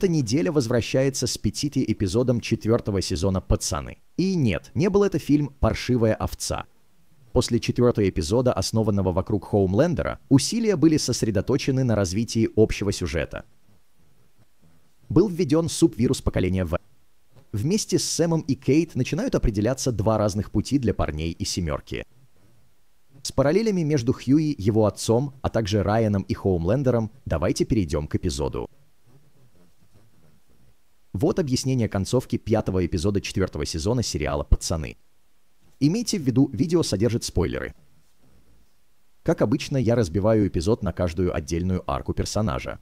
Эта неделя возвращается с пятити эпизодом четвертого сезона «Пацаны». И нет, не был это фильм «Паршивая овца». После четвертого эпизода, основанного вокруг Хоумлендера, усилия были сосредоточены на развитии общего сюжета. Был введен субвирус поколения В. Вместе с Сэмом и Кейт начинают определяться два разных пути для парней и семерки. С параллелями между Хьюи, его отцом, а также Райаном и Хоумлендером давайте перейдем к эпизоду. Вот объяснение концовки пятого эпизода четвертого сезона сериала «Пацаны». Имейте в виду, видео содержит спойлеры. Как обычно, я разбиваю эпизод на каждую отдельную арку персонажа.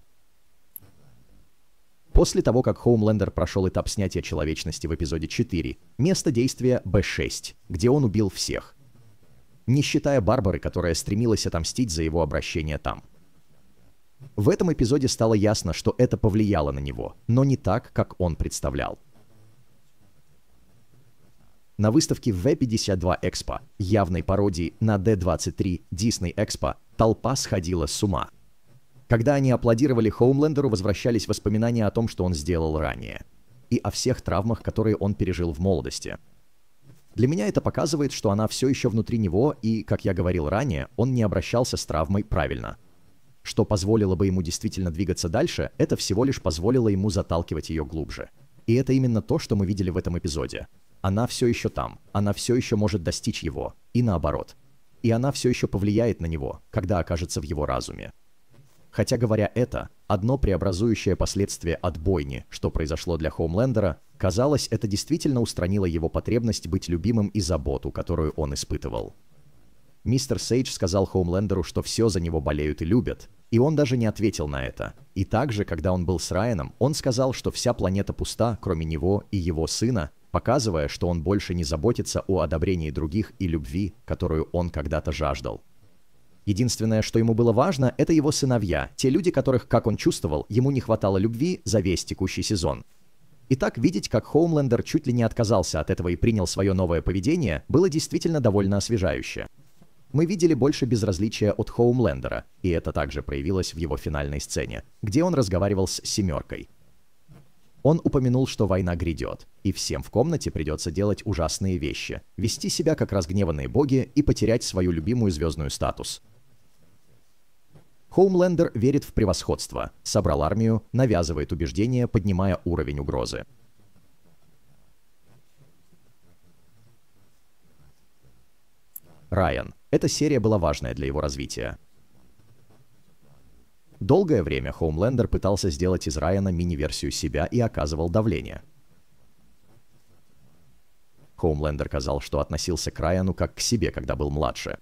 После того, как Хоумлендер прошел этап снятия человечности в эпизоде 4, место действия Б6, где он убил всех. Не считая Барбары, которая стремилась отомстить за его обращение там – в этом эпизоде стало ясно, что это повлияло на него, но не так, как он представлял. На выставке V52 Expo, явной пародии на D23 Disney Expo, толпа сходила с ума. Когда они аплодировали Хоумлендеру, возвращались воспоминания о том, что он сделал ранее, и о всех травмах, которые он пережил в молодости. Для меня это показывает, что она все еще внутри него, и, как я говорил ранее, он не обращался с травмой правильно – что позволило бы ему действительно двигаться дальше, это всего лишь позволило ему заталкивать ее глубже. И это именно то, что мы видели в этом эпизоде. Она все еще там, она все еще может достичь его, и наоборот. И она все еще повлияет на него, когда окажется в его разуме. Хотя говоря это, одно преобразующее последствие от бойни, что произошло для Хоумлендера, казалось, это действительно устранило его потребность быть любимым и заботу, которую он испытывал. Мистер Сейдж сказал Хоумлендеру, что все за него болеют и любят, и он даже не ответил на это. И также, когда он был с Райаном, он сказал, что вся планета пуста, кроме него и его сына, показывая, что он больше не заботится о одобрении других и любви, которую он когда-то жаждал. Единственное, что ему было важно, это его сыновья, те люди, которых, как он чувствовал, ему не хватало любви за весь текущий сезон. И так видеть, как Хоумлендер чуть ли не отказался от этого и принял свое новое поведение, было действительно довольно освежающе мы видели больше безразличия от Хоумлендера, и это также проявилось в его финальной сцене, где он разговаривал с «семеркой». Он упомянул, что война грядет, и всем в комнате придется делать ужасные вещи, вести себя как разгневанные боги и потерять свою любимую звездную статус. Хоумлендер верит в превосходство, собрал армию, навязывает убеждения, поднимая уровень угрозы. Райан. Эта серия была важная для его развития. Долгое время Хоумлендер пытался сделать из Райана мини-версию себя и оказывал давление. Хоумлендер казал, что относился к Райану как к себе, когда был младше.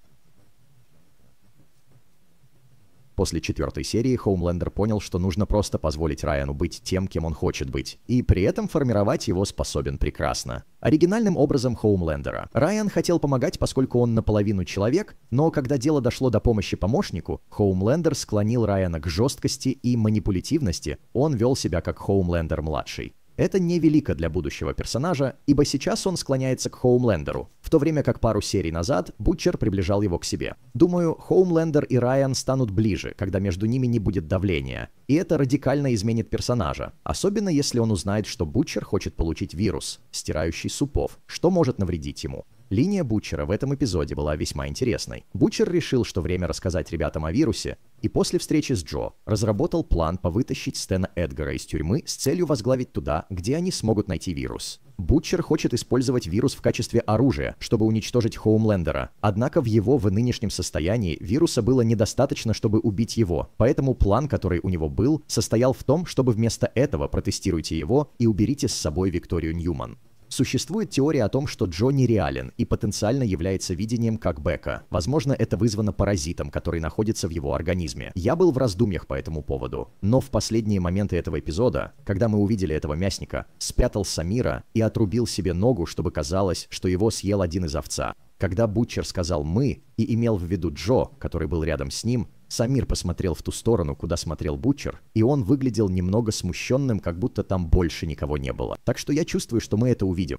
После четвертой серии Хоумлендер понял, что нужно просто позволить Райану быть тем, кем он хочет быть, и при этом формировать его способен прекрасно. Оригинальным образом Хоумлендера. Райан хотел помогать, поскольку он наполовину человек, но когда дело дошло до помощи помощнику, Хоумлендер склонил Райана к жесткости и манипулятивности, он вел себя как Хоумлендер-младший. Это невелико для будущего персонажа, ибо сейчас он склоняется к Хоумлендеру, в то время как пару серий назад Бутчер приближал его к себе. Думаю, Хоумлендер и Райан станут ближе, когда между ними не будет давления, и это радикально изменит персонажа, особенно если он узнает, что Бутчер хочет получить вирус, стирающий супов, что может навредить ему. Линия Бучера в этом эпизоде была весьма интересной. Бучер решил, что время рассказать ребятам о вирусе, и после встречи с Джо разработал план повытащить Стена Эдгара из тюрьмы с целью возглавить туда, где они смогут найти вирус. Бутчер хочет использовать вирус в качестве оружия, чтобы уничтожить Хоумлендера. Однако в его в нынешнем состоянии вируса было недостаточно, чтобы убить его. Поэтому план, который у него был, состоял в том, чтобы вместо этого протестируйте его и уберите с собой Викторию Ньюман. Существует теория о том, что Джо нереален и потенциально является видением как Бека. Возможно, это вызвано паразитом, который находится в его организме. Я был в раздумьях по этому поводу, но в последние моменты этого эпизода, когда мы увидели этого мясника, спрятал Самира и отрубил себе ногу, чтобы казалось, что его съел один из овца. Когда Бутчер сказал «мы» и имел в виду Джо, который был рядом с ним, Самир посмотрел в ту сторону, куда смотрел Бучер, и он выглядел немного смущенным, как будто там больше никого не было. Так что я чувствую, что мы это увидим.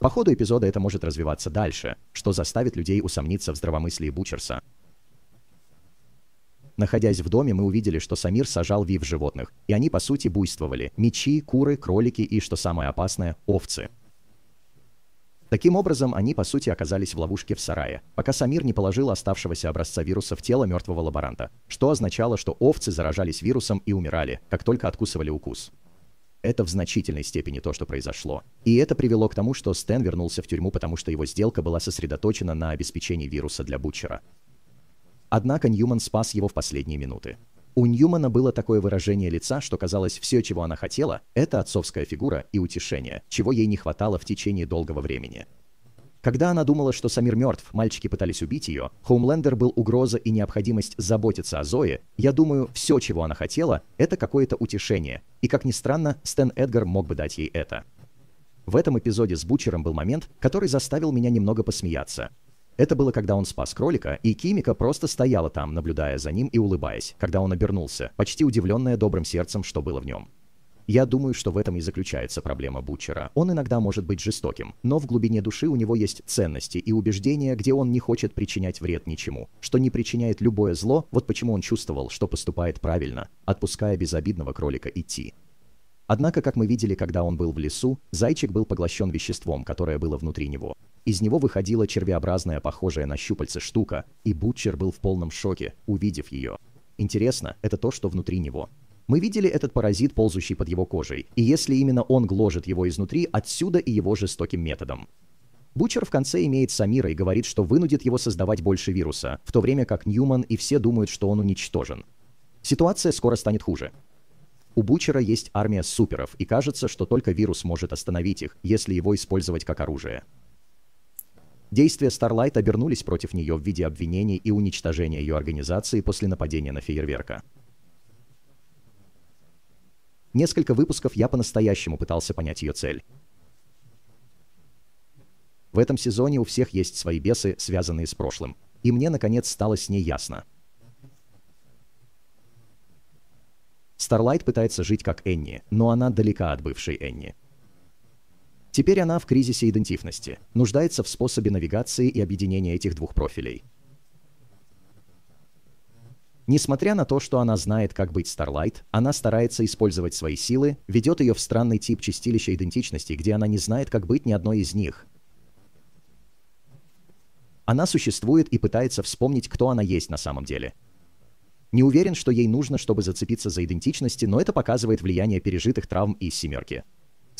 По ходу эпизода это может развиваться дальше, что заставит людей усомниться в здравомыслии Бучерса. Находясь в доме, мы увидели, что Самир сажал вив животных, и они по сути буйствовали – мечи, куры, кролики и, что самое опасное, овцы – Таким образом, они, по сути, оказались в ловушке в сарае, пока Самир не положил оставшегося образца вируса в тело мертвого лаборанта, что означало, что овцы заражались вирусом и умирали, как только откусывали укус. Это в значительной степени то, что произошло. И это привело к тому, что Стэн вернулся в тюрьму, потому что его сделка была сосредоточена на обеспечении вируса для Бутчера. Однако Ньюман спас его в последние минуты. У Ньюмана было такое выражение лица, что казалось, все, чего она хотела, это отцовская фигура и утешение, чего ей не хватало в течение долгого времени. Когда она думала, что Самир мертв, мальчики пытались убить ее, Хоумлендер был угроза и необходимость заботиться о Зое, я думаю, все, чего она хотела, это какое-то утешение, и, как ни странно, Стэн Эдгар мог бы дать ей это. В этом эпизоде с Бучером был момент, который заставил меня немного посмеяться. Это было, когда он спас кролика, и Кимика просто стояла там, наблюдая за ним и улыбаясь, когда он обернулся, почти удивленная добрым сердцем, что было в нем. Я думаю, что в этом и заключается проблема Бутчера. Он иногда может быть жестоким, но в глубине души у него есть ценности и убеждения, где он не хочет причинять вред ничему, что не причиняет любое зло, вот почему он чувствовал, что поступает правильно, отпуская безобидного кролика идти. Однако, как мы видели, когда он был в лесу, зайчик был поглощен веществом, которое было внутри него. Из него выходила червеобразная, похожая на щупальце штука, и Бутчер был в полном шоке, увидев ее. Интересно, это то, что внутри него. Мы видели этот паразит, ползущий под его кожей, и если именно он гложет его изнутри, отсюда и его жестоким методом. Бучер в конце имеет Самира и говорит, что вынудит его создавать больше вируса, в то время как Ньюман и все думают, что он уничтожен. Ситуация скоро станет хуже. У Бучера есть армия суперов, и кажется, что только вирус может остановить их, если его использовать как оружие. Действия Starlight обернулись против нее в виде обвинений и уничтожения ее организации после нападения на фейерверка. Несколько выпусков я по-настоящему пытался понять ее цель. В этом сезоне у всех есть свои бесы, связанные с прошлым. И мне, наконец, стало с ней ясно. Старлайт пытается жить как Энни, но она далека от бывшей Энни. Теперь она в кризисе идентичности, нуждается в способе навигации и объединения этих двух профилей. Несмотря на то, что она знает, как быть Starlight, она старается использовать свои силы, ведет ее в странный тип чистилища идентичности, где она не знает, как быть ни одной из них. Она существует и пытается вспомнить, кто она есть на самом деле. Не уверен, что ей нужно, чтобы зацепиться за идентичности, но это показывает влияние пережитых травм из «семерки».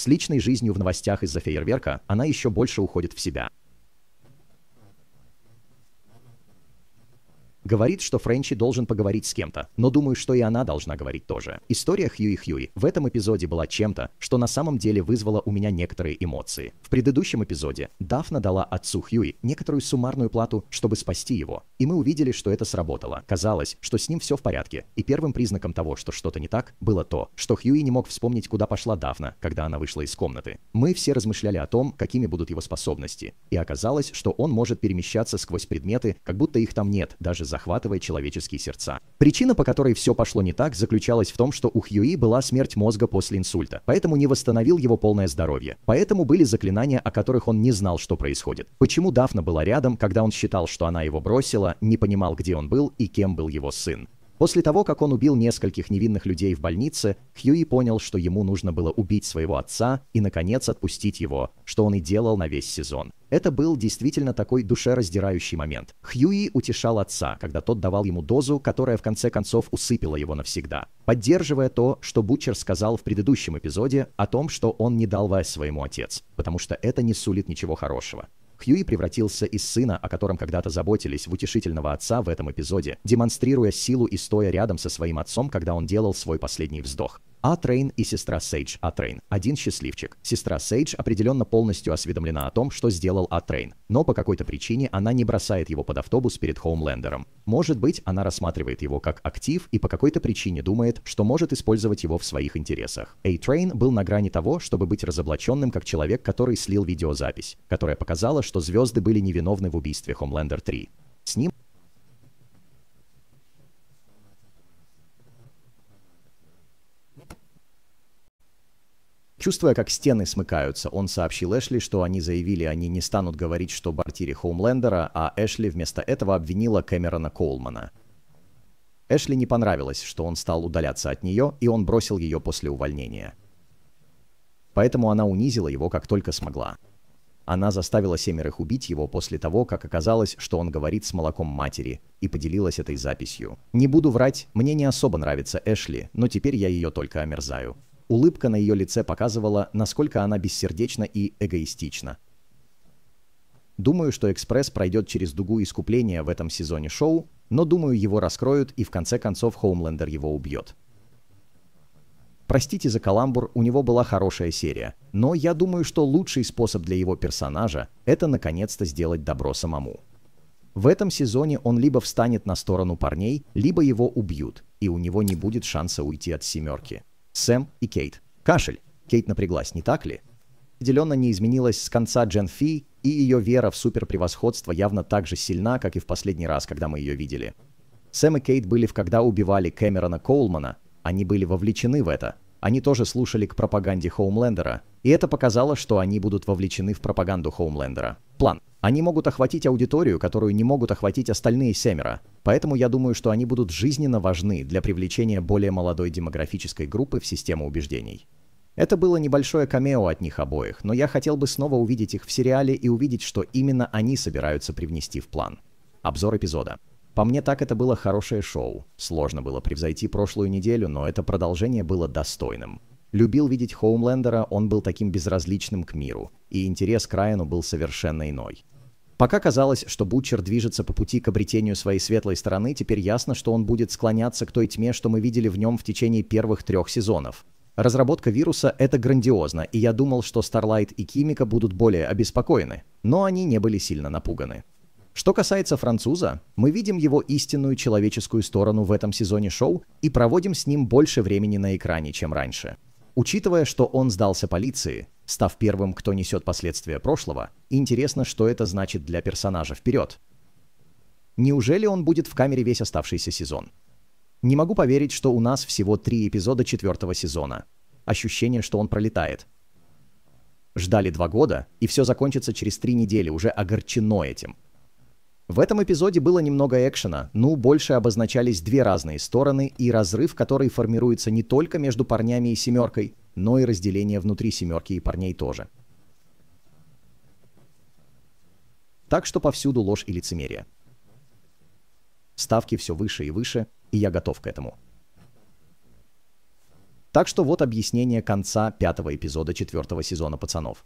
С личной жизнью в новостях из-за фейерверка она еще больше уходит в себя. Говорит, что Френчи должен поговорить с кем-то, но думаю, что и она должна говорить тоже. История Хьюи Хьюи в этом эпизоде была чем-то, что на самом деле вызвало у меня некоторые эмоции. В предыдущем эпизоде Дафна дала отцу Хьюи некоторую суммарную плату, чтобы спасти его, и мы увидели, что это сработало. Казалось, что с ним все в порядке, и первым признаком того, что что-то не так, было то, что Хьюи не мог вспомнить, куда пошла Дафна, когда она вышла из комнаты. Мы все размышляли о том, какими будут его способности, и оказалось, что он может перемещаться сквозь предметы, как будто их там нет, даже захватывая человеческие сердца. Причина, по которой все пошло не так, заключалась в том, что у Хьюи была смерть мозга после инсульта, поэтому не восстановил его полное здоровье. Поэтому были заклинания, о которых он не знал, что происходит. Почему Дафна была рядом, когда он считал, что она его бросила, не понимал, где он был и кем был его сын. После того, как он убил нескольких невинных людей в больнице, Хьюи понял, что ему нужно было убить своего отца и, наконец, отпустить его, что он и делал на весь сезон. Это был действительно такой душераздирающий момент. Хьюи утешал отца, когда тот давал ему дозу, которая в конце концов усыпила его навсегда, поддерживая то, что Бучер сказал в предыдущем эпизоде о том, что он не дал вас своему отец, потому что это не сулит ничего хорошего. Хьюи превратился из сына, о котором когда-то заботились, в утешительного отца в этом эпизоде, демонстрируя силу и стоя рядом со своим отцом, когда он делал свой последний вздох. А Трейн и сестра Сейдж А Трейн. Один счастливчик. Сестра Сейдж определенно полностью осведомлена о том, что сделал А Трейн, но по какой-то причине она не бросает его под автобус перед Хоумлендером. Может быть, она рассматривает его как актив и по какой-то причине думает, что может использовать его в своих интересах. А Трейн был на грани того, чтобы быть разоблаченным как человек, который слил видеозапись, которая показала, что звезды были невиновны в убийстве Хомлендер 3. С ним Чувствуя, как стены смыкаются, он сообщил Эшли, что они заявили, они не станут говорить, что бортире Хоумлендера, а Эшли вместо этого обвинила Кэмерона Колмана. Эшли не понравилось, что он стал удаляться от нее, и он бросил ее после увольнения. Поэтому она унизила его, как только смогла. Она заставила семерых убить его после того, как оказалось, что он говорит с молоком матери, и поделилась этой записью. «Не буду врать, мне не особо нравится Эшли, но теперь я ее только омерзаю. Улыбка на ее лице показывала, насколько она бессердечна и эгоистична. Думаю, что «Экспресс» пройдет через дугу искупления в этом сезоне шоу, но, думаю, его раскроют и в конце концов Хоумлендер его убьет. Простите за каламбур, у него была хорошая серия, но я думаю, что лучший способ для его персонажа – это наконец-то сделать добро самому. В этом сезоне он либо встанет на сторону парней, либо его убьют, и у него не будет шанса уйти от «семерки». Сэм и Кейт. Кашель. Кейт напряглась, не так ли? Определенно не изменилась с конца Джен Фи, и ее вера в суперпревосходство явно так же сильна, как и в последний раз, когда мы ее видели. Сэм и Кейт были в «Когда убивали Кэмерона Коулмана», они были вовлечены в это, они тоже слушали к пропаганде Хоумлендера, и это показало, что они будут вовлечены в пропаганду Хоумлендера. План. Они могут охватить аудиторию, которую не могут охватить остальные семеро, поэтому я думаю, что они будут жизненно важны для привлечения более молодой демографической группы в систему убеждений. Это было небольшое камео от них обоих, но я хотел бы снова увидеть их в сериале и увидеть, что именно они собираются привнести в план. Обзор эпизода. По мне так это было хорошее шоу. Сложно было превзойти прошлую неделю, но это продолжение было достойным. Любил видеть Хоумлендера, он был таким безразличным к миру, и интерес к Райану был совершенно иной. Пока казалось, что Бутчер движется по пути к обретению своей светлой стороны, теперь ясно, что он будет склоняться к той тьме, что мы видели в нем в течение первых трех сезонов. Разработка вируса — это грандиозно, и я думал, что Старлайт и Кимика будут более обеспокоены, но они не были сильно напуганы. Что касается француза, мы видим его истинную человеческую сторону в этом сезоне шоу и проводим с ним больше времени на экране, чем раньше. Учитывая, что он сдался полиции, став первым, кто несет последствия прошлого, интересно, что это значит для персонажа вперед. Неужели он будет в камере весь оставшийся сезон? Не могу поверить, что у нас всего три эпизода четвертого сезона. Ощущение, что он пролетает. Ждали два года, и все закончится через три недели, уже огорчено этим – в этом эпизоде было немного экшена, ну, больше обозначались две разные стороны и разрыв, который формируется не только между парнями и семеркой, но и разделение внутри семерки и парней тоже. Так что повсюду ложь и лицемерие. Ставки все выше и выше, и я готов к этому. Так что вот объяснение конца пятого эпизода четвертого сезона «Пацанов».